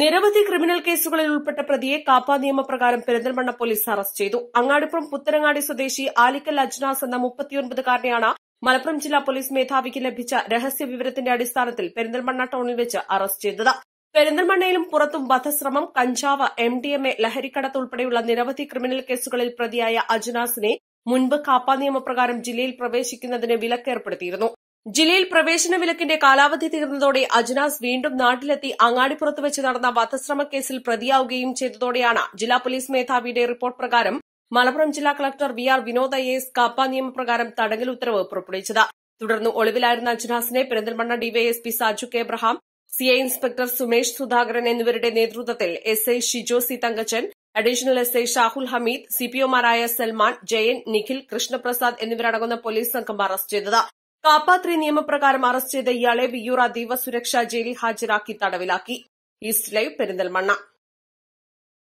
നിരവധി ക്രിമിനൽ കേസുകളിൽ ഉൾപ്പെട്ട പ്രതിയെ കാപ്പാ നിയമപ്രകാരം പെരിന്തൽമണ്ണ പോലീസ് അറസ്റ്റ് ചെയ്തു അങ്ങാടിപ്പുറം പുത്തനങ്ങാടി സ്വദേശി ആലിക്കൽ അജ്നാസ് എന്ന മുപ്പത്തിയൊൻപതുകാരനെയാണ് മലപ്പുറം ജില്ലാ പോലീസ് മേധാവിക്ക് ലഭിച്ച രഹസ്യ വിവരത്തിന്റെ അടിസ്ഥാനത്തിൽ പെരിന്തൽമണ്ണ ടൌണിൽ വെച്ച് അറസ്റ്റ് ചെയ്തത് പെരിന്തൽമണ്ണയിലും പുറത്തും വധശ്രമം കഞ്ചാവ് എം ഡി എം എ ലഹരിക്കടത്ത് ഉൾപ്പെടെയുള്ള നിരവധി ക്രിമിനൽ കേസുകളിൽ പ്രതിയായ അജ്നാസിനെ മുൻപ് കാപ്പാ നിയമപ്രകാരം ജില്ലയിൽ പ്രവേശിക്കുന്നതിന് വിലക്കേർപ്പെടുത്തിയിരുന്നു ജില്ലയിൽ പ്രവേശന വിലക്കിന്റെ കാലാവധി തീർന്നതോടെ അജ്നാസ് വീണ്ടും നാട്ടിലെത്തി അങ്ങാടിപ്പുറത്ത് വെച്ച് നടന്ന വധശ്രമ കേസിൽ പ്രതിയാവുകയും ചെയ്തതോടെയാണ് ജില്ലാ പോലീസ് മേധാവിയുടെ റിപ്പോർട്ട് പ്രകാരം മലപ്പുറം ജില്ലാ collector V R Vinod I S കാപ്പ നിയമപ്രകാരം തടങ്കൽ ഉത്തരവ് പുറപ്പെടുവിച്ചത് തുടർന്ന് ഒളിവിലായിരുന്ന അജ്നാസിനെ Perinthalmanna DYSP Saju K Abraham CI inspector Sumesh Sudhakaran എന്നിവരുടെ നേതൃത്വത്തിൽ S I Shijo C Thankachan additional S I Shahul Hameed സിപിഒമാരായ സൽമാൻ ജയൻ നിഖിൽ കൃഷ്ണപ്രസാദ് എന്നിവരടങ്ങുന്ന പോലീസ് സംഘം അറസ്റ്റ് ചെയ്തത് കാപ്പാത്രി നിയമപ്രകാരം അറസ്റ്റ് ചെയ്ത ഇയാളെ വിയ്യൂറ ദീപസുരക്ഷാ ജയിലിൽ ഹാജരാക്കി തടവിലാക്കി ഈസ്റ്റ് ലൈവ് പെരിന്തൽമണ്ണ